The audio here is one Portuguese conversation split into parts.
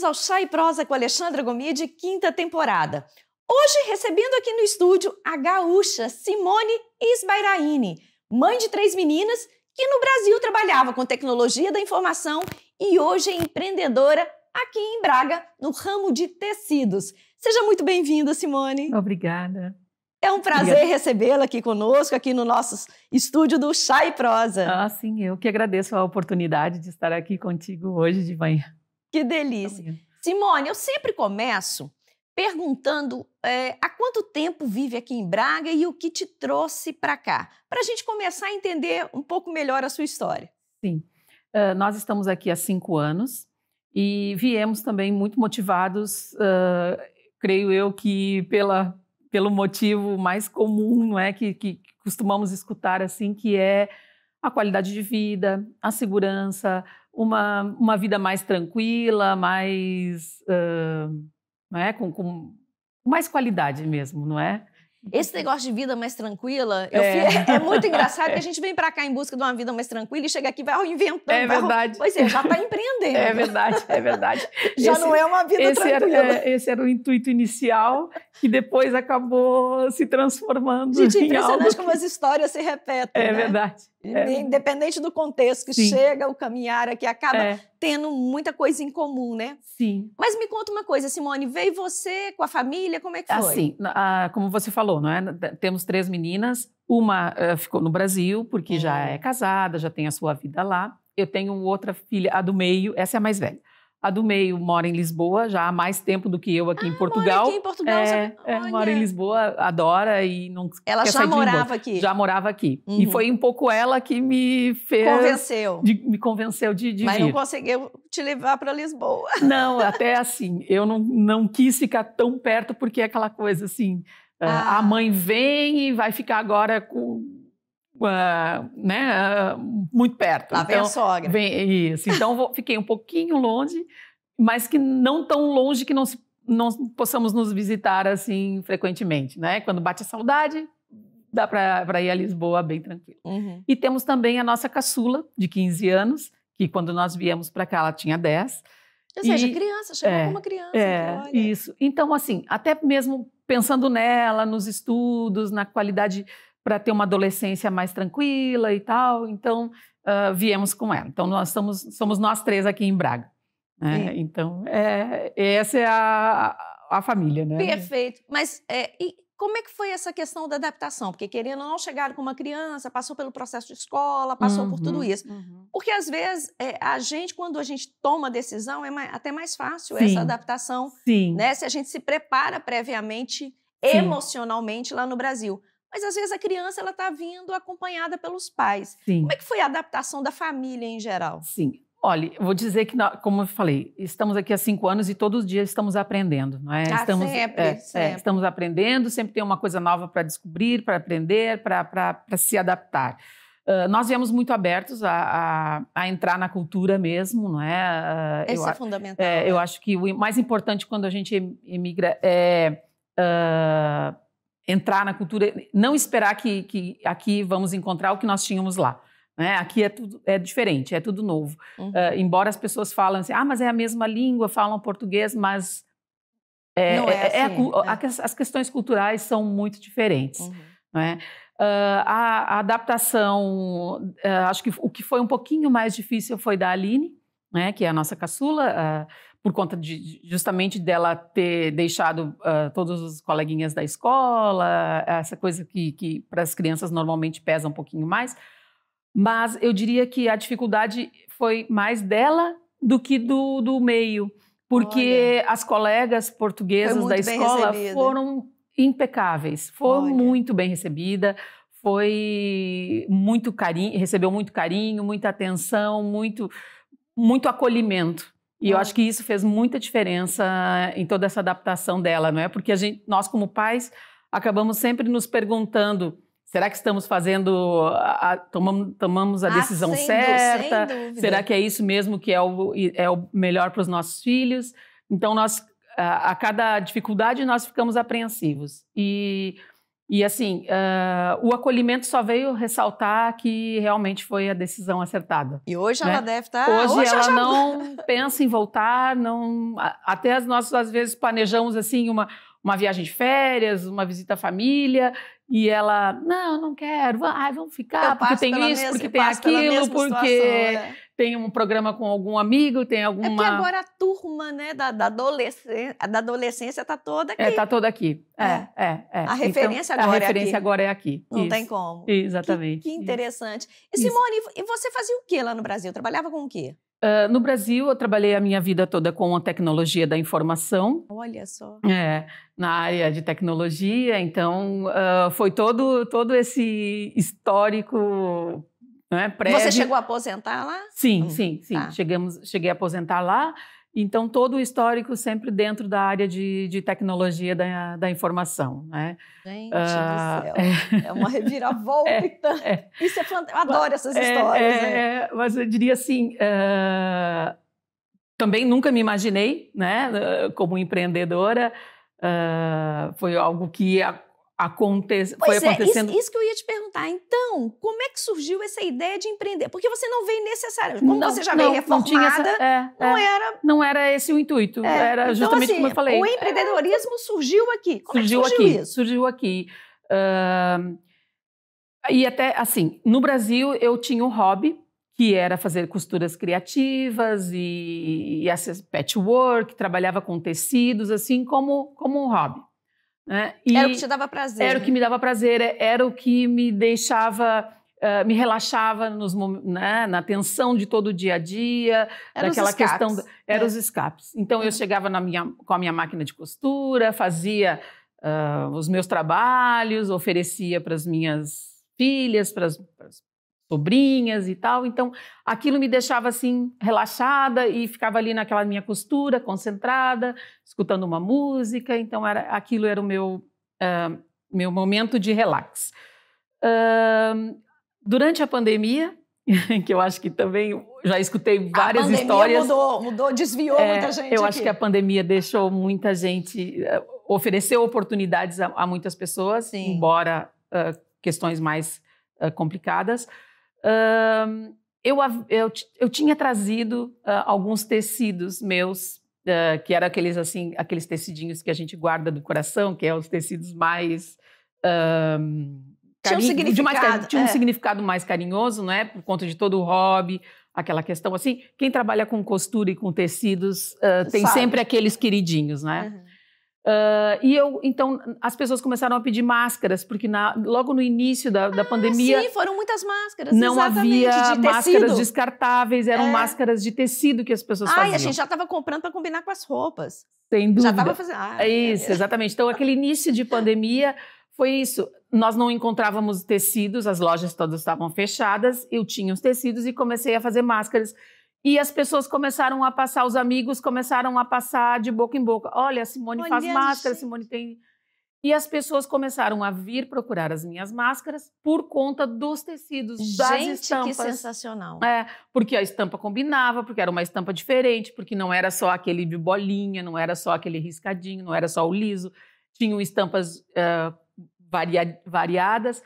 bem-vindos ao Chá e Prosa com Alexandra Gomide, quinta temporada. Hoje recebendo aqui no estúdio a gaúcha Simone Isbairaini, mãe de três meninas que no Brasil trabalhava com tecnologia da informação e hoje é empreendedora aqui em Braga, no ramo de tecidos. Seja muito bem-vinda, Simone. Obrigada. É um prazer recebê-la aqui conosco, aqui no nosso estúdio do Chá e Prosa. Ah, sim, eu que agradeço a oportunidade de estar aqui contigo hoje de manhã. Que delícia. Simone, eu sempre começo perguntando é, há quanto tempo vive aqui em Braga e o que te trouxe para cá, para a gente começar a entender um pouco melhor a sua história. Sim, uh, nós estamos aqui há cinco anos e viemos também muito motivados, uh, creio eu que pela, pelo motivo mais comum, não é, que, que costumamos escutar assim, que é a qualidade de vida, a segurança, uma, uma vida mais tranquila, mais. Uh, é com, com mais qualidade mesmo, não é? Esse negócio de vida mais tranquila, é, fico, é muito engraçado que a gente vem para cá em busca de uma vida mais tranquila e chega aqui e vai inventando. É verdade. pois é, já está empreendendo. É verdade, é verdade. já esse, não é uma vida esse tranquila. Era, é, esse era o intuito inicial, que depois acabou se transformando gente, é em algo. impressionante como as histórias se repetem. É né? verdade. É. Independente do contexto que Sim. chega, o caminhar aqui é acaba é. tendo muita coisa em comum, né? Sim. Mas me conta uma coisa, Simone, veio você com a família, como é que foi? Assim, a, como você falou, não é? Temos três meninas, uma eh, ficou no Brasil, porque já é. é casada, já tem a sua vida lá. Eu tenho outra filha, a do meio, essa é a mais velha. A do meio mora em Lisboa já há mais tempo do que eu aqui ah, em Portugal. Mora aqui em Portugal, é, é, mora em Lisboa, adora e não Ela já morava aqui. Já morava aqui. Uhum. E foi um pouco ela que me fez convenceu. De, me convenceu de, de Mas vir. não conseguiu te levar para Lisboa. Não, até assim, eu não, não quis ficar tão perto porque é aquela coisa assim, eh, ah. a mãe vem e vai ficar agora com uh, né, uh, muito perto. Lá então, vem a então, sogra. Vem, isso. Então, vou, fiquei um pouquinho longe, mas que não tão longe que não, se, não possamos nos visitar assim frequentemente, né? Quando bate a saudade, dá para ir a Lisboa bem tranquilo. Uhum. E temos também a nossa caçula, de 15 anos, que quando nós viemos para cá ela tinha 10. Ou seja, e, criança, chegou é, como uma criança. É, então, isso. Então, assim, até mesmo pensando nela, nos estudos, na qualidade para ter uma adolescência mais tranquila e tal. Então, uh, viemos com ela. Então, nós somos, somos nós três aqui em Braga. Né? Então, é, essa é a, a família, né? Perfeito. Mas é, e como é que foi essa questão da adaptação? Porque querendo ou não, chegaram com uma criança, passou pelo processo de escola, passou uhum, por tudo uhum, isso. Uhum. Porque às vezes é, a gente, quando a gente toma decisão, é mais, até mais fácil Sim. essa adaptação, Sim. né? Se a gente se prepara previamente, Sim. emocionalmente lá no Brasil mas às vezes a criança ela está vindo acompanhada pelos pais. Sim. Como é que foi a adaptação da família em geral? Sim. Olha, vou dizer que, como eu falei, estamos aqui há cinco anos e todos os dias estamos aprendendo, não é? Ah, estamos, sempre, é, é sempre. É, estamos aprendendo, sempre tem uma coisa nova para descobrir, para aprender, para se adaptar. Uh, nós viemos muito abertos a, a, a, entrar na cultura mesmo, não é? Uh, ah, Esse eu, é fundamental. É, né? Eu acho que o mais importante quando a gente emigra é uh, entrar na cultura, não esperar que, que aqui vamos encontrar o que nós tínhamos lá. Né? Aqui é tudo é diferente, é tudo novo. Uhum. Uh, embora as pessoas falem assim, ah, mas é a mesma língua, falam português, mas é, é, é, é assim, a, a, é. as questões culturais são muito diferentes. Uhum. Né? Uh, ah, a, a, adaptação, uh, acho que o que foi um pouquinho mais difícil foi da Aline, né, que é a nossa caçula, por conta de, justamente dela ter deixado uh, todos os coleguinhas da escola, essa coisa que, que para as crianças normalmente pesa um pouquinho mais. Mas eu diria que a dificuldade foi mais dela do que do, do meio, porque Olha. as colegas portuguesas da escola foram impecáveis, foi Olha. muito bem recebida, foi muito carinho, recebeu muito carinho, muita atenção, muito muito acolhimento. E eu acho que isso fez muita diferença em toda essa adaptação dela, não é? Porque a gente, nós como pais acabamos sempre nos perguntando Será que estamos fazendo, a, tomamos, tomamos, a ah, decisão sem certa? Sem Será que é isso mesmo que é o, é o melhor para os nossos filhos? Então, nós, a, a, cada dificuldade, nós ficamos apreensivos. E e assim, uh, o acolhimento só veio ressaltar que realmente foi a decisão acertada. E hoje né? ela deve estar. Tá- hoje, hoje ela já... não pensa em voltar, não. Até as nossas às vezes planejamos assim uma uma viagem de férias, uma visita à família, e ela, não, não quero, ai, vamos ficar, porque tem isso, mesma, porque tem aquilo, porque situação, né? tem um programa com algum amigo, tem é alguma... É que agora a turma né, da, da, adolescência, da adolescência tá toda é, aqui. É, tá toda aqui. É, é. é, é. A então, referência então, agora é aqui. A referência agora é aqui. Não Isso. tem como. Exatamente. Que, que interessante. Isso. E Simone, e você fazia o que lá no Brasil? Trabalhava com o quê? Uh, no Brasil, eu trabalhei a minha vida toda com a tecnologia da informação. Olha só. É, na área de tecnologia. Então, uh, foi todo, todo esse histórico Prédio. É? Você chegou a aposentar lá? Sim, hum, sim, sim. Tá. Chegamos, cheguei a aposentar lá. Então, todo o histórico sempre dentro da área de, de tecnologia da, da, informação, né? Gente ah, do céu, é, é uma reviravolta. É, então. é, Isso é eu adoro essas é, histórias. É, né? É. mas eu diria assim, uh, também nunca me imaginei, né, ah, como empreendedora. Uh, foi algo que Aconte... foi é, acontecendo. Isso, isso, que eu ia te perguntar. Então, como é que surgiu essa ideia de empreender? Porque você não veio necessariamente. Como não, você já veio não, reformada, não, essa, é, não é, era. Não era esse o intuito. É, era então, justamente então, assim, como eu assim, falei. O empreendedorismo surgiu aqui. Como é surgiu, surgiu aqui. Isso? Surgiu aqui. Uh, e até assim, no Brasil eu tinha um hobby que era fazer costuras criativas e, e essas patchwork, trabalhava com tecidos, assim como, como um hobby. Né? era o que te dava prazer. Era o que me né? dava prazer, era o que me deixava, uh, me relaxava nos, né, na tensão de todo o dia a dia, era daquela questão. Da, é. os escapes. Então é. eu hum. chegava minha, com a minha máquina de costura, fazia uh, os meus trabalhos, oferecia para as minhas filhas, para as sobrinhas e tal. Então, aquilo me deixava assim relaxada e ficava ali naquela minha costura, concentrada, escutando uma música. Então, era, aquilo era o meu uh, meu momento de relax. Uh, durante a pandemia, que eu acho que também já escutei várias a pandemia histórias. Mudou, mudou, desviou é, muita gente. Eu aqui. acho que a pandemia deixou muita gente, uh, ofereceu oportunidades a, a muitas pessoas, Sim. embora questões mais complicadas eu, eu, eu tinha trazido uh, alguns tecidos meus, uh, que eram aqueles, assim, aqueles tecidinhos que a gente guarda do coração, que é os tecidos mais. Tinha um significado. De mais, tinha é. um significado mais carinhoso, não é? Por conta de todo o hobby, aquela questão assim. Quem trabalha com costura e com tecidos uh, tem Sabe. sempre aqueles queridinhos, né? Uhum. Uh, e eu, então, as pessoas começaram a pedir máscaras, porque na, logo no início da, da ah, pandemia. Sim, foram muitas máscaras. Não havia de máscaras descartáveis, eram é. máscaras de tecido que as pessoas Ai, faziam. a gente já estava comprando para combinar com as roupas. Sem dúvida. Já estava fazendo. É isso, exatamente. Então, aquele início de pandemia foi isso. Nós não encontrávamos tecidos, as lojas todas estavam fechadas, eu tinha os tecidos e comecei a fazer máscaras e as pessoas começaram a passar, os amigos começaram a passar de boca em boca. Olha, Simone Olha faz máscara, gente. Simone tem. E as pessoas começaram a vir procurar as minhas máscaras por conta dos tecidos, gente, das estampas. Gente, que sensacional. É, porque a estampa combinava, porque era uma estampa diferente, porque não era só aquele de bolinha, não era só aquele riscadinho, não era só o liso. Tinham estampas uh, eh, varia... variadas.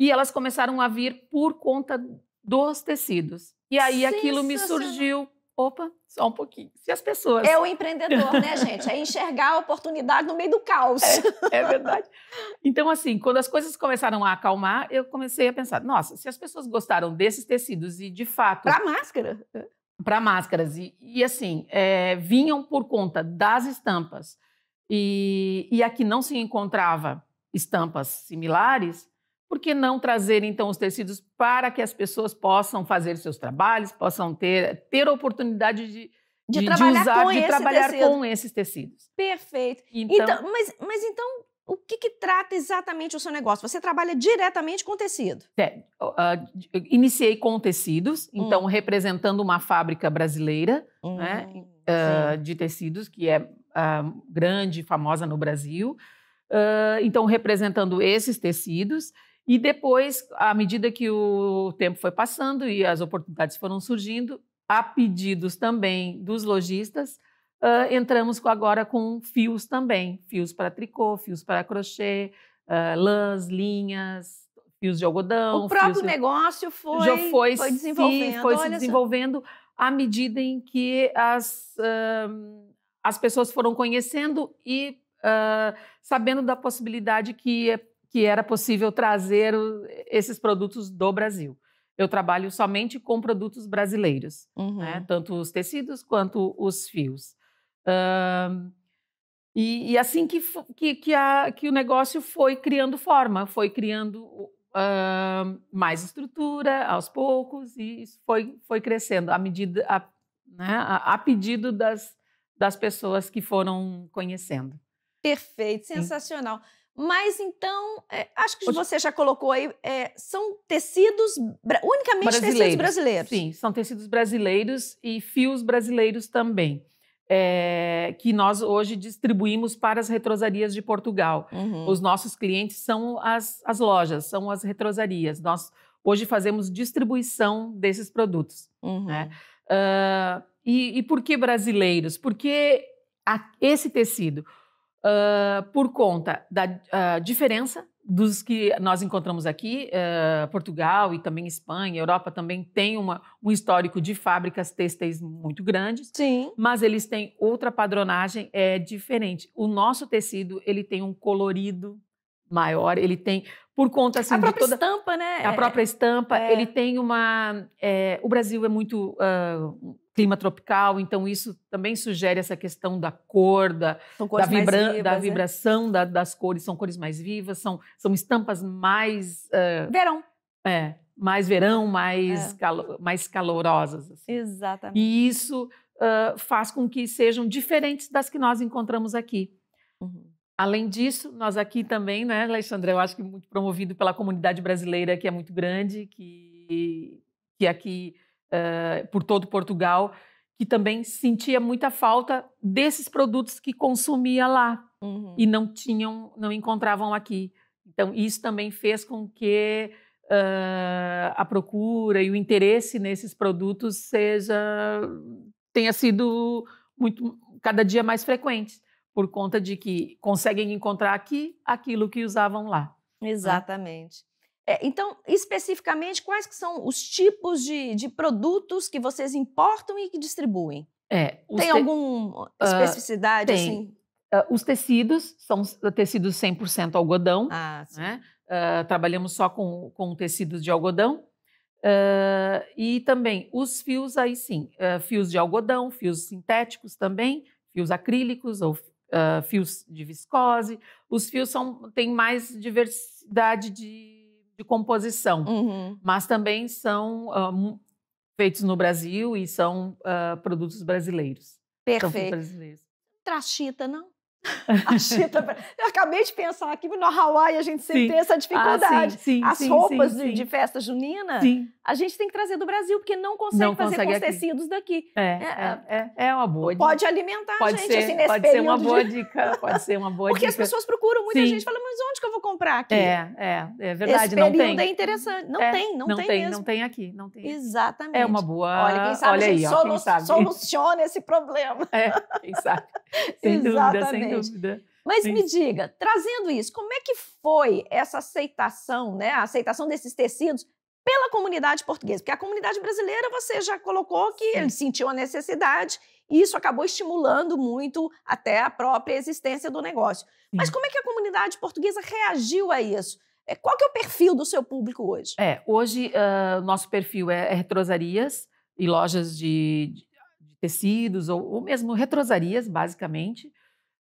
E elas começaram a vir por conta dos tecidos. E aí aquilo me surgiu. Opa, só um pouquinho. Se as pessoas. É o empreendedor, né, gente? É enxergar a oportunidade no meio do caos. É, é verdade. Então, assim, quando as coisas começaram a acalmar, eu comecei a pensar: nossa, se as pessoas gostaram desses tecidos e de fato. Para máscara? É. Para máscaras. E, e assim, é, vinham por conta das estampas. E, e aqui não se encontrava estampas similares, por que não trazer então os tecidos para que as pessoas possam fazer seus trabalhos, possam ter, ter oportunidade de, de, de, trabalhar, de usar, com, de trabalhar tecido. com esses tecidos? Perfeito. Então, então mas, mas então o que, que, trata exatamente o seu negócio? Você trabalha diretamente com tecido? É, uh, iniciei com tecidos, então hum. então representando uma fábrica brasileira hum, né, uh, de tecidos que é uh, grande e famosa no Brasil. Ah, então representando esses tecidos e depois, à medida que o tempo foi passando e as oportunidades foram surgindo, a pedidos também dos lojistas, uh, entramos agora com fios também, fios para tricô, fios para crochê, uh, lãs, linhas, fios de algodão. O próprio fios... negócio foi, já foi, foi desenvolvendo. Se, foi se desenvolvendo à medida em que as, uh, as pessoas foram conhecendo e uh, sabendo da possibilidade que que era possível trazer esses produtos do Brasil. Eu trabalho somente com produtos brasileiros, né, uhum. né? tanto os tecidos quanto os fios. Uh, e, e, assim que, que, que, a, que, o negócio foi criando forma, foi criando uh, mais estrutura aos poucos e isso foi, foi crescendo à medida, a, né, a, a pedido das, das pessoas que foram conhecendo. Perfeito, sensacional. Sim. Mas então, é, acho que você já colocou aí, é, são tecidos, unicamente brasileiros. tecidos brasileiros. Sim, são tecidos brasileiros e fios brasileiros também. É, que nós hoje distribuímos para as retrosarias de Portugal. Uhum. Os nossos clientes são as, as lojas, são as retrosarias. Nós hoje fazemos distribuição desses produtos. Uhum. Né? Uh, e, e por que brasileiros? Porque a, esse tecido uh, por conta da uh, diferença dos que nós encontramos aqui, uh, Portugal e também Espanha, Europa também tem uma, um histórico de fábricas têxteis muito grandes. Sim. Mas eles têm outra padronagem é diferente. O nosso tecido ele tem um colorido maior, ele tem por conta assim a própria estampa, né? A própria estampa, é. ele tem uma. É... o Brasil é muito uh, clima tropical, então isso também sugere essa questão da cor, da, da, vibra vivas, da né? vibração da, das cores, são cores mais vivas, são, são estampas mais... Uh, verão. É, mais verão, mais, é. Calo mais calorosas. Assim. Exatamente. E isso uh, faz com que sejam diferentes das que nós encontramos aqui. Uhum. Além disso, nós aqui também, né, Alexandre, eu acho que muito promovido pela comunidade brasileira, que é muito grande, que, que aqui uh, por todo Portugal, que também sentia muita falta desses produtos que consumia lá uhum. e não tinham, não encontravam aqui. Então isso também fez com que uh, a procura e o interesse nesses produtos seja tenha sido muito cada dia mais frequente por conta de que conseguem encontrar aqui aquilo que usavam lá. Né? Exatamente. Né? É, então, especificamente, quais que são os tipos de, de produtos que vocês importam e que distribuem? É, tem te... alguma ah, especificidade? Uh, tem. Assim? Uh, os tecidos são tecidos 100% algodão. Ah, sim. Né? Uh, trabalhamos só com, com tecidos de algodão. e também os fios, aí sim, fios de algodão, fios sintéticos também, fios acrílicos ou fios de viscose. Os fios são, têm mais diversidade de de composição, uhum. mas também são ah, um, feitos no Brasil e são uh, produtos brasileiros. Perfeito. Brasileiros. não? A chita. Eu acabei de pensar aqui no Hawaii a gente sempre sim. tem essa dificuldade. Ah, sim, sim, As roupas de, de, festa junina. Sim a gente tem que trazer do Brasil, porque não consegue não fazer consegue com os aqui. tecidos daqui. É é, é é, é, é, uma boa dica. Pode alimentar pode a gente, ser, assim, nesse Pode período ser uma boa de... dica, pode ser uma boa porque dica. Porque as pessoas procuram, muita Sim. gente fala, mas onde que eu vou comprar aqui? É, é, é verdade, não tem. Esse é interessante. Não é, tem, não, não tem, tem mesmo. Não tem aqui, não tem. Exatamente. É uma boa... Olha, quem sabe Olha a gente aí, solu sabe. soluciona esse problema. É, quem sabe. Sem Exatamente. dúvida, sem dúvida. Mas Sim. me diga, trazendo isso, como é que foi essa aceitação, né? A aceitação desses tecidos pela comunidade portuguesa, porque a comunidade brasileira você já colocou que ele sentiu a necessidade e isso acabou estimulando muito até a própria existência do negócio. Sim. Mas como é que a comunidade portuguesa reagiu a isso? É, qual que é o perfil do seu público hoje? É, hoje uh, nosso perfil é, é, retrosarias e lojas de, de tecidos ou, ou mesmo retrosarias, basicamente.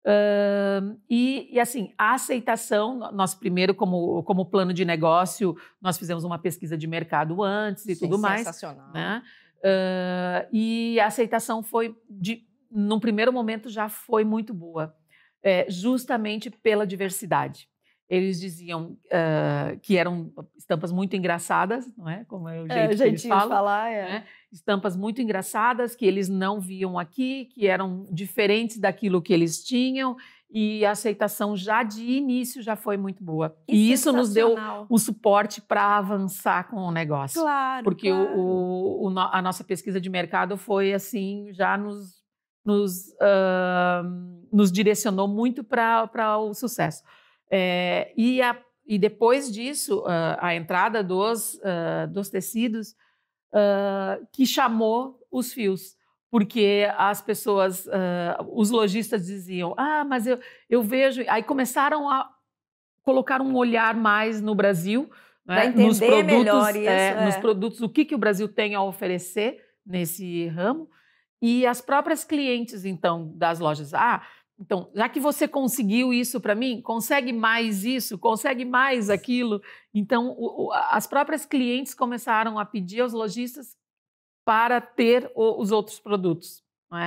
Uh, e, e, assim, a aceitação, nós primeiro, como, como plano de negócio, nós fizemos uma pesquisa de mercado antes e Sim, tudo mais. Sensacional. Né? Uh, e a aceitação foi, de, num primeiro momento, já foi muito boa, é, justamente pela diversidade. Eles diziam uh, que eram estampas muito engraçadas, não é? Como é o é, jeito é, que eles falam. falar, é. Né? Estampas muito engraçadas que eles não viam aqui, que eram diferentes daquilo que eles tinham e a aceitação já de início já foi muito boa. E, e isso nos deu um suporte para avançar com o negócio. Claro. Porque claro. O, o, a nossa pesquisa de mercado foi assim, já nos, nos, uh, nos direcionou muito para o sucesso. É, e, a, e depois disso, uh, a entrada dos, uh, dos tecidos uh, que chamou os fios, porque as pessoas, os lojistas diziam: ah, mas eu, eu vejo. Aí começaram a colocar um olhar mais no Brasil, né? nos produtos, melhor isso, é, é. nos produtos, o que, que o Brasil tem a oferecer nesse ramo. E as próprias clientes, então, das lojas. Ah, então, já que você conseguiu isso para mim, consegue mais isso, consegue mais aquilo. Então, o, o, as próprias clientes começaram a pedir aos lojistas para ter o, os outros produtos.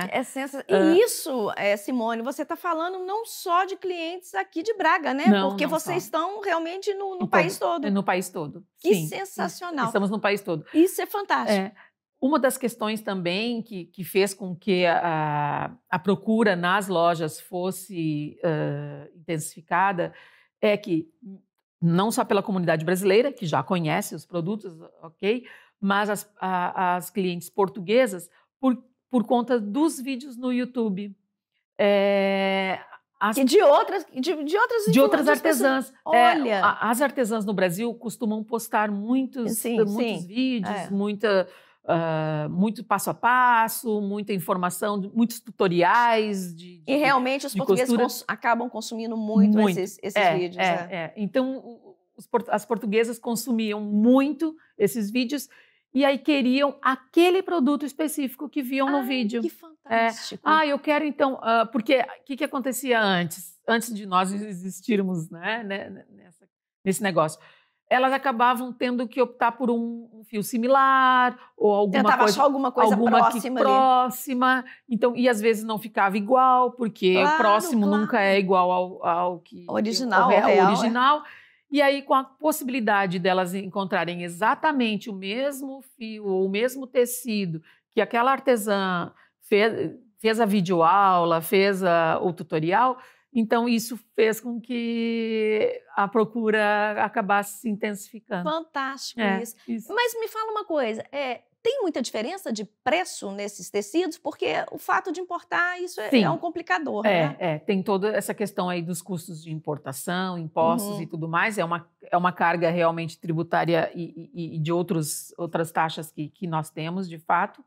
É? é sensacional. E isso, é, Simone, você está falando não só de clientes aqui de Braga, né? Não, Porque não vocês só. estão realmente no, no país todo. todo. No país todo. Que Sim. sensacional. Estamos no país todo. Isso é fantástico. É. Uma das questões também que, que fez com que a, a procura nas lojas fosse uh, intensificada é que, não só pela comunidade brasileira, que já conhece os produtos, ok, mas as, a, as clientes portuguesas, por, por conta dos vídeos no YouTube. É, as, e de outras, de, de outras, de outras artesãs. É, Olha, é, as artesãs no Brasil costumam postar muitos, sim, muitos sim. É. vídeos, é. muita Uh, muito passo a passo, muita informação, muitos tutoriais. De, de e realmente os portugueses cons acabam consumindo muito, muito. esses, esses é, vídeos. É, né? é. Então, as portuguesas consumiam muito esses vídeos e aí queriam aquele produto específico que viam Ai, no vídeo. Que é. fantástico! Ah, eu quero então... Uh, porque o que, que, acontecia antes? Antes de nós existirmos né, né, né nessa, nesse negócio elas acabavam tendo que optar por um, um fio similar ou alguma Tentava coisa, achar alguma coisa alguma próxima, que próxima. Então, e às vezes não ficava igual, porque claro, o próximo claro. nunca é igual ao, ao que original, ao real, real, é. original. É. E aí, com a possibilidade delas encontrarem exatamente o mesmo fio ou o mesmo tecido que aquela artesã fez, fez a videoaula, fez a, o tutorial, então, isso fez com que a procura acabasse se intensificando. Fantástico é, isso. isso. Mas me fala uma coisa: é, tem muita diferença de preço nesses tecidos? Porque o fato de importar, isso é, é um complicador, é, né? É, tem toda essa questão aí dos custos de importação, impostos uhum. e tudo mais. É uma, é uma carga realmente tributária e, e, e de outros, outras taxas que, que nós temos, de fato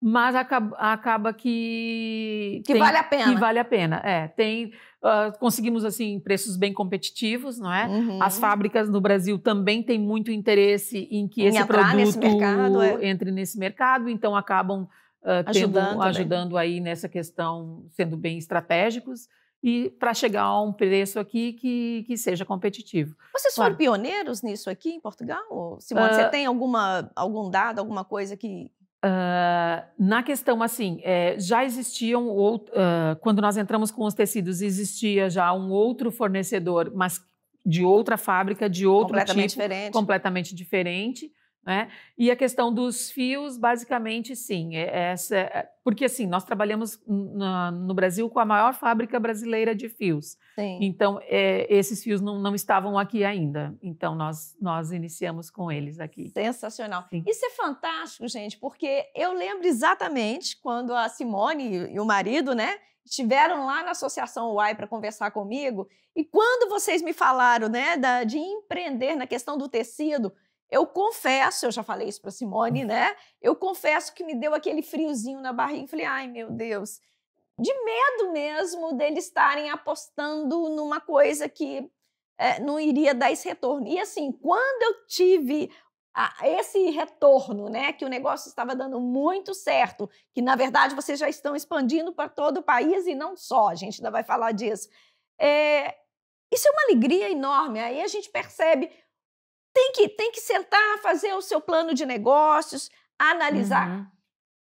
mas acaba, acaba que que tem, vale a pena. Que vale a pena, é. Tem uh, conseguimos assim preços bem competitivos, não é? Uhum. As fábricas no Brasil também têm muito interesse em que em esse produto nesse mercado, é. entre nesse mercado, então acabam uh, ah, ajudando, tendo, ajudando né? aí nessa questão, sendo bem estratégicos e para chegar a um preço aqui que, que seja competitivo. Vocês foram pioneiros nisso aqui em Portugal? Simone, uh, você tem alguma, algum dado, alguma coisa que Uh, na questão, assim, é, já existiam, ou, uh, quando nós entramos com os tecidos, existia já um outro fornecedor, mas de outra fábrica, de outro completamente tipo, diferente. completamente diferente. Né? E a questão dos fios, basicamente, sim. É, é é, porque assim, nós trabalhamos no, no Brasil com a maior fábrica brasileira de fios. Sim. Então, é, esses fios não, não estavam aqui ainda. Então, nós, nós iniciamos com eles aqui. Sensacional. Sim. Isso é fantástico, gente, porque eu lembro exatamente quando a Simone e o marido, né? Estiveram lá na Associação UAI para conversar comigo. E quando vocês me falaram né, da, de empreender na questão do tecido, eu confesso, eu já falei isso para Simone, hum. né? Eu confesso que me deu aquele friozinho na barriga. Falei, ai meu Deus, de medo mesmo deles estarem apostando numa coisa que é, não iria dar esse retorno. E assim, quando eu tive a, esse retorno, né, que o negócio estava dando muito certo, que na verdade vocês já estão expandindo para todo o país e não só, a gente ainda vai falar disso. É, isso é uma alegria enorme. Aí a gente percebe tem que, tem que sentar, fazer o seu plano de negócios, analisar. Uhum.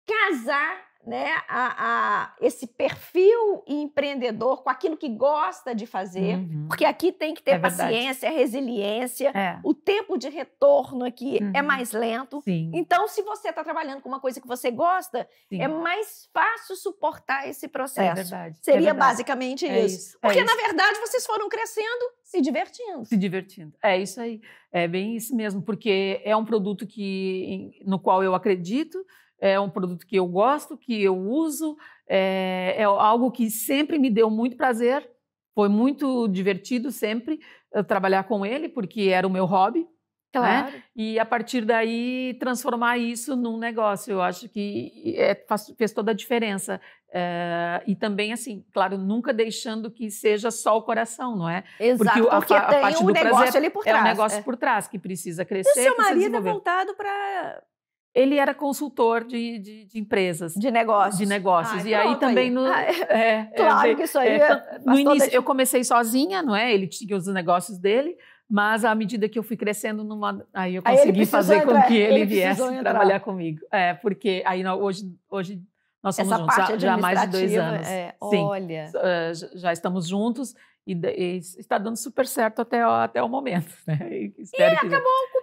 Casar né, a, a, esse perfil empreendedor com aquilo que gosta de fazer, uhum. porque aqui tem que ter é paciência, resiliência, é. o tempo de retorno aqui é uhum. é mais lento. Sim. Então, se você está trabalhando com uma coisa que você gosta, Sim. é mais fácil suportar esse é processo. É Seria basicamente é isso. isso. Porque, na isso. verdade, vocês foram crescendo, se divertindo. Se divertindo. É isso aí. É bem isso mesmo, porque é um produto que, no qual eu acredito é um produto que eu gosto, que eu uso, é, é algo que sempre me deu muito prazer, foi muito divertido sempre eh, trabalhar com ele, porque era o meu hobby. Né? Claro. Né? E a partir daí transformar isso num negócio, eu acho que é, faz, fez toda a diferença. É, e também, assim, claro, nunca deixando que seja só o coração, não é? Exato, porque, porque a, a, parte um do negócio ali por trás. É um negócio é. por trás que precisa crescer. E o seu marido é voltado para ele era consultor de, de, de, empresas. De negócios. De negócios. Ai, ah, e aí também aí. no. Ai, ah, é, é claro é, que isso aí. É, é no início, eu comecei sozinha, não é? Ele tinha os negócios dele, mas à medida que eu fui crescendo, numa, aí eu consegui aí fazer entrar, com que ele, ele viesse trabalhar comigo. É, porque aí hoje, hoje nós somos Essa juntos já, há mais de dois anos. É, Sim, olha. Eh, já estamos juntos e, e, está dando super certo até, até o momento. Né? E, e acabou já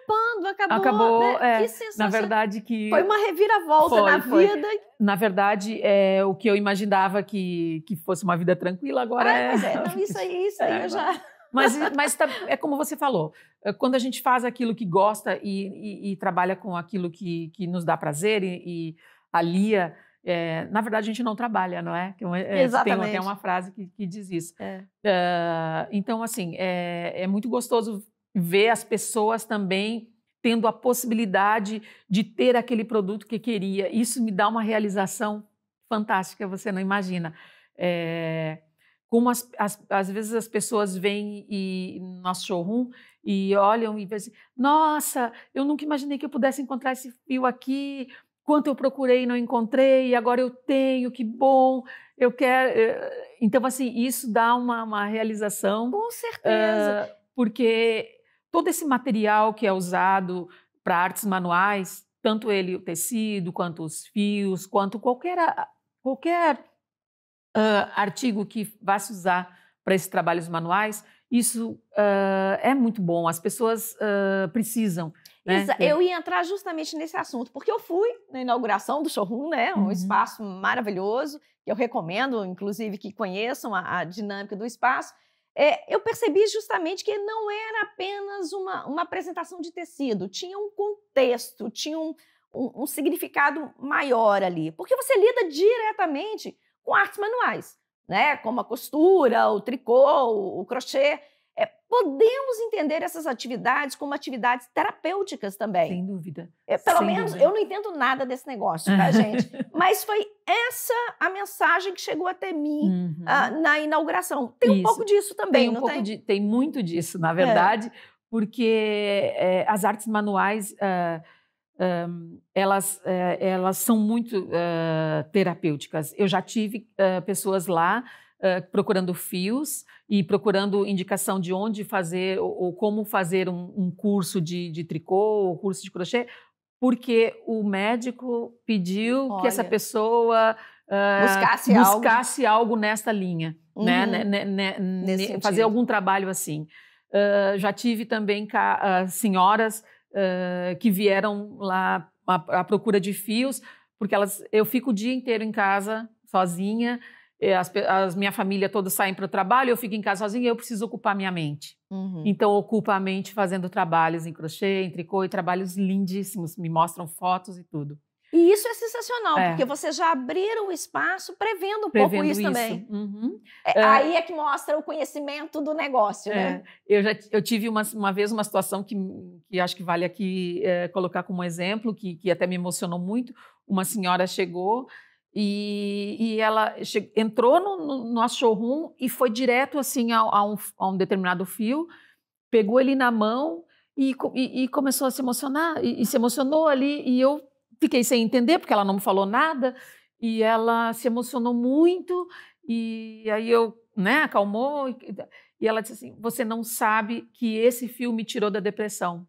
acabou. Acabou. Né? É, na verdade que foi uma reviravolta foi, na foi. vida. Na verdade, é o que eu imaginava que, que fosse uma vida tranquila agora ah, é. Mas é não, isso aí, isso aí é, eu já. Mas, mas tá, é como você falou, é, quando a gente faz aquilo que gosta e, e, e trabalha com aquilo que, que nos dá prazer e, e alia, é, na verdade a gente não trabalha, não é? é Exatamente. É, tem até uma frase que, que diz isso. É. é então, assim, é, muito gostoso ver as pessoas também tendo a possibilidade de ter aquele produto que queria. Isso me dá uma realização fantástica, você não imagina. É, como as, as, às vezes as pessoas vêm e, no nosso showroom e olham e dizem assim, nossa, eu nunca imaginei que eu pudesse encontrar esse fio aqui, quanto eu procurei e não encontrei, agora eu tenho, que bom, eu quero... Eh, então, assim, isso dá uma, uma realização. Com eh, certeza. Uh, porque todo esse material que é usado para artes manuais, tanto ele o tecido, quanto os fios, quanto qualquer, qualquer uh, artigo que vá se usar para esses trabalhos manuais, isso uh, é muito bom, as pessoas uh, precisam. Né? Eu ia entrar justamente nesse assunto, porque eu fui na inauguração do showroom, né? um uhum. espaço maravilhoso, que eu recomendo, inclusive, que conheçam a, a dinâmica do espaço é, eu percebi justamente que não era apenas uma, uma apresentação de tecido, tinha um contexto, tinha um, um, um significado maior ali, porque você lida diretamente com artes manuais, né? como a costura, o tricô, o crochê. É, podemos entender essas atividades como atividades terapêuticas também. Sem dúvida. É, pelo Sem menos dúvida. eu não entendo nada desse negócio, tá, gente? Mas foi essa a mensagem que chegou até mim uhum. Ah, na inauguração. Tem Isso. um pouco disso também, tem um não pouco tem? De, tem muito disso, na é. verdade, é. porque eh, as artes manuais. Uh, ah, um, ah, elas, eh, elas são muito uh, terapêuticas. Eu já tive pessoas lá procurando fios e procurando indicação de onde fazer ou, ou como fazer um, um curso de, de, tricô ou curso de crochê, porque o médico pediu Olha. que essa pessoa uh, buscasse, algo. algo nesta linha, né, uhum. né? né, né, né fazer algum trabalho assim. Uh, já tive também uh, senhoras uh, que vieram lá à, à, procura de fios, porque elas, eu fico o dia inteiro em casa sozinha eh, as, as, minha família todos saem para o trabalho, eu fico em casa sozinha, eu preciso ocupar minha mente. Uhum. Então, ocupa a mente fazendo trabalhos em crochê, em tricô, e trabalhos lindíssimos, me mostram fotos e tudo. E isso é sensacional, é. porque você já abriram o espaço prevendo um prevendo pouco isso, isso. também. Uhum. É, é. Aí é que mostra o conhecimento do negócio, é. né? Eu já eu tive uma, uma vez uma situação que, que acho que vale aqui eh, colocar como exemplo, que, que até me emocionou muito. Uma senhora chegou e, e ela entrou no, no showroom e foi direto assim a, a, um, a um determinado fio, pegou ele na mão e, e, e, começou a se emocionar e, e, se emocionou ali e eu fiquei sem entender porque ela não me falou nada e ela se emocionou muito e aí eu né acalmou e, e ela disse assim você não sabe que esse fio me tirou da depressão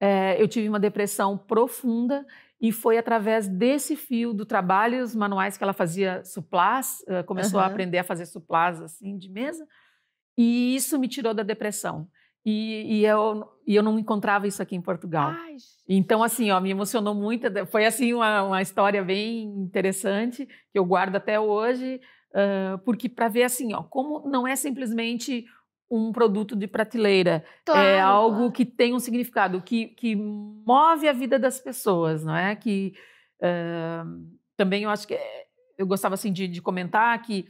é, eu tive uma depressão profunda e foi através desse fio do trabalho e os manuais que ela fazia suplás, eh, começou uhum. a aprender a fazer suplás assim de mesa. E isso me tirou da depressão. E, e, eu, e eu não encontrava isso aqui em Portugal. Ai, então, assim, ó, me emocionou muito. Foi, assim, uma, uma história bem interessante que eu guardo até hoje, uh, porque para ver, assim, ó, como não é simplesmente um produto de prateleira. É claro, é algo que tem um significado, que, que move a vida das pessoas, não é? Que uh, também eu acho que eh, eu gostava assim de, de comentar que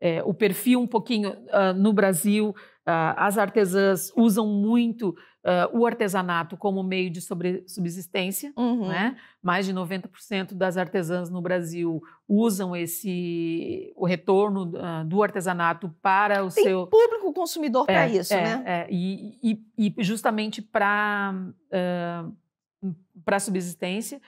é, o perfil um pouquinho uh, no Brasil ah, as artesãs usam muito ah, o artesanato como meio de sobre, subsistência. Uhum. Né? Mais de 90% das artesãs no Brasil usam esse o retorno ah, do artesanato para o Tem seu público consumidor para é, isso, é, né? É, e, e, e, justamente para uh, para subsistência.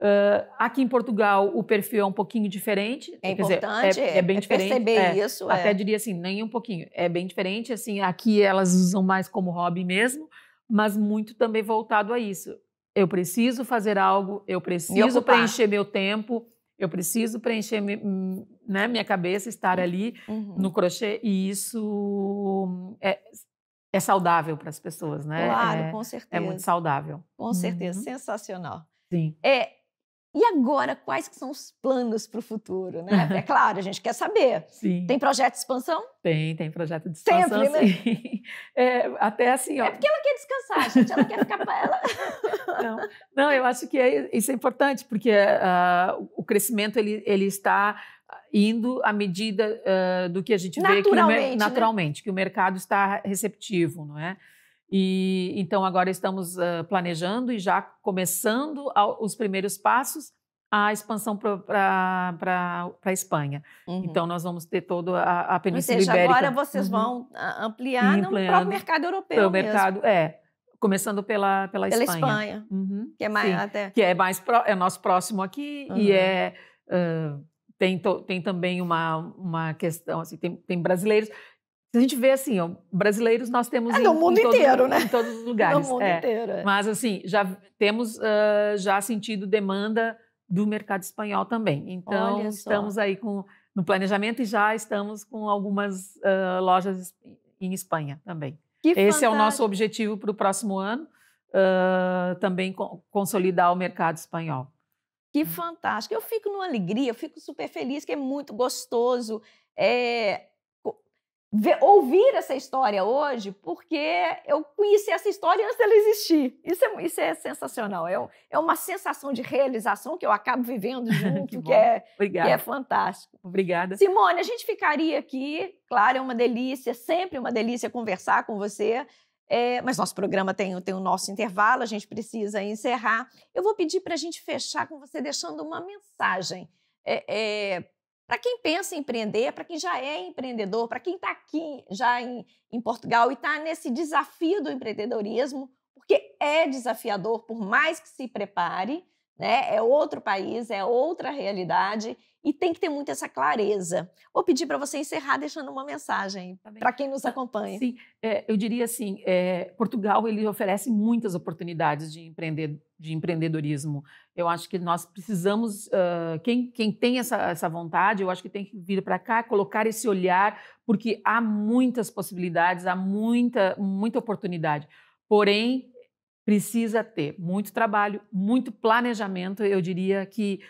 Uh, aqui em Portugal, o perfil é um pouquinho diferente. É importante, dizer, é, é, bem é diferente. Perceber é, isso. É. Até diria assim, nem um pouquinho. É bem diferente. Assim, aqui elas usam mais como hobby mesmo, mas muito também voltado a isso. Eu preciso fazer algo, eu preciso Me preencher meu tempo, eu preciso preencher hum, né, minha cabeça, estar uhum. ali uhum. no crochê. E isso hum, é, é saudável para as pessoas, né? Claro, é, com certeza. É muito saudável. Com certeza, uhum. sensacional. Sim. É, e agora, quais que são os planos para o futuro? Né? É claro, a gente quer saber. Sim. Tem projeto de expansão? Tem, tem projeto de expansão. Sempre, né? É, até assim, ó. É porque ela quer descansar, gente. Ela quer ficar para ela. Não, não, eu acho que é, isso é importante, porque uh, o crescimento ele, ele está indo à medida uh, do que a gente vê naturalmente, que naturalmente né? que o mercado está receptivo, não é? E então agora estamos uh, planejando e já começando ao, os primeiros passos a expansão para a Espanha. Uhum. Então, nós vamos ter toda a, a Península Ou seja, Ibérica. agora vocês uhum. vão ah, ampliar no próprio mercado europeu mesmo. mercado, é. Começando pela, pela, pela Espanha. Espanha uhum. que é mais Sim, até... Que é mais pro, é nosso próximo aqui e uhum. é... Uh, tem, to, tem também uma, uma questão, assim, tem, tem brasileiros se a gente vê assim, ó, brasileiros nós temos é, em, no mundo em todo, inteiro, né? Em todos os lugares. No mundo é. inteiro. É. Mas assim, já temos uh, já sentido demanda do mercado espanhol também. Então estamos aí com no planejamento e já estamos com algumas uh, lojas em Espanha também. Que Esse fantástico. é o nosso objetivo para o próximo ano, uh, também co consolidar o mercado espanhol. Que hum. fantástico! Eu fico numa alegria, eu fico super feliz, que é muito gostoso. É, ver, ouvir essa história hoje porque eu conheci essa história antes dela existir. Isso é, isso é sensacional. É, é uma sensação de realização que eu acabo vivendo junto, que, que, é, que, é, fantástico. Obrigada. Simone, a gente ficaria aqui. Claro, é uma delícia, sempre uma delícia conversar com você. É, mas nosso programa tem, tem o nosso intervalo, a gente precisa encerrar. Eu vou pedir para a gente fechar com você deixando uma mensagem. É, é para quem pensa em empreender, é para quem já é empreendedor, para quem está aqui já em, em Portugal e está nesse desafio do empreendedorismo, porque é desafiador, por mais que se prepare, né? é outro país, é outra realidade, e tem que ter muito essa clareza. Vou pedir para você encerrar deixando uma mensagem tá para quem nos tá, acompanha. Sim, é, eu diria assim, é, Portugal ele oferece muitas oportunidades de empreender de empreendedorismo. Eu acho que nós precisamos, uh, quem, quem tem essa, essa vontade, eu acho que tem que vir para cá, colocar esse olhar, porque há muitas possibilidades, há muita, muita oportunidade. Porém, precisa ter muito trabalho, muito planejamento. Eu diria que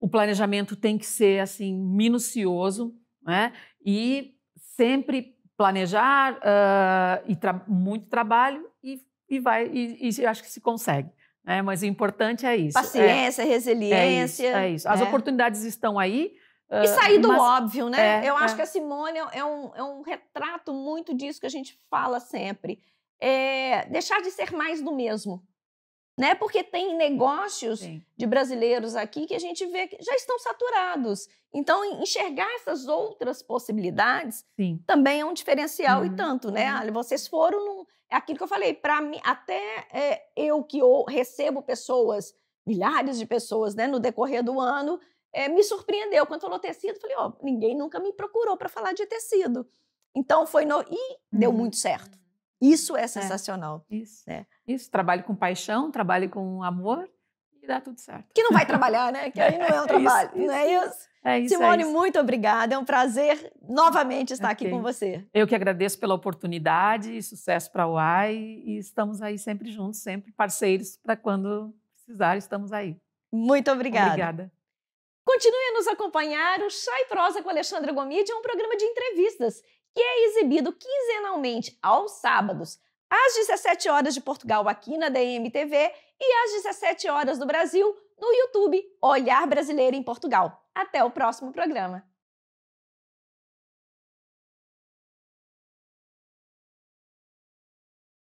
o planejamento tem que ser assim minucioso, né? E sempre planejar uh, e tra muito trabalho e, e vai e, e, acho que se consegue. Né? Mas o importante é isso. É Paciência, é, resiliência. É isso, é isso. As né? oportunidades estão aí. Uh, e sair do mas, óbvio, né? É, Eu acho é. que a Simone é, é um, é um retrato muito disso que a gente fala sempre. É deixar de ser mais do mesmo né? Porque tem negócios Sim. de brasileiros aqui que a gente vê que já estão saturados. Então, enxergar essas outras possibilidades Sim. também é um diferencial uhum. e tanto, né? Uhum. Olha, uhum. vocês foram num... É aquilo que eu falei, para mim, até é, eu que recebo pessoas, milhares de pessoas, né, no decorrer do ano, é, me surpreendeu. Quando falou tecido, falei, ó, ninguém nunca me procurou para falar de tecido. Então, foi no... E uhum. deu muito certo. Isso é, é sensacional. É, isso. Né? Isso. Trabalhe com paixão, trabalhe com amor e dá tudo certo. Que não vai trabalhar, né? Que aí não é um é trabalho. Isso, não é isso? isso. É isso é Simone, é muito obrigada. É um prazer novamente estar okay. aqui com você. Eu que agradeço pela oportunidade e sucesso para a UAI. E estamos aí sempre juntos, sempre parceiros para quando precisar, estamos aí. Muito obrigada. Obrigada. Continue a nos acompanhar. O Chá e Prosa com Alexandra Gomide é um programa de entrevistas que é exibido quinzenalmente aos sábados, às 17 horas de Portugal aqui na DMTV e às 17 horas do Brasil no YouTube Olhar Brasileiro em Portugal. Até o próximo programa.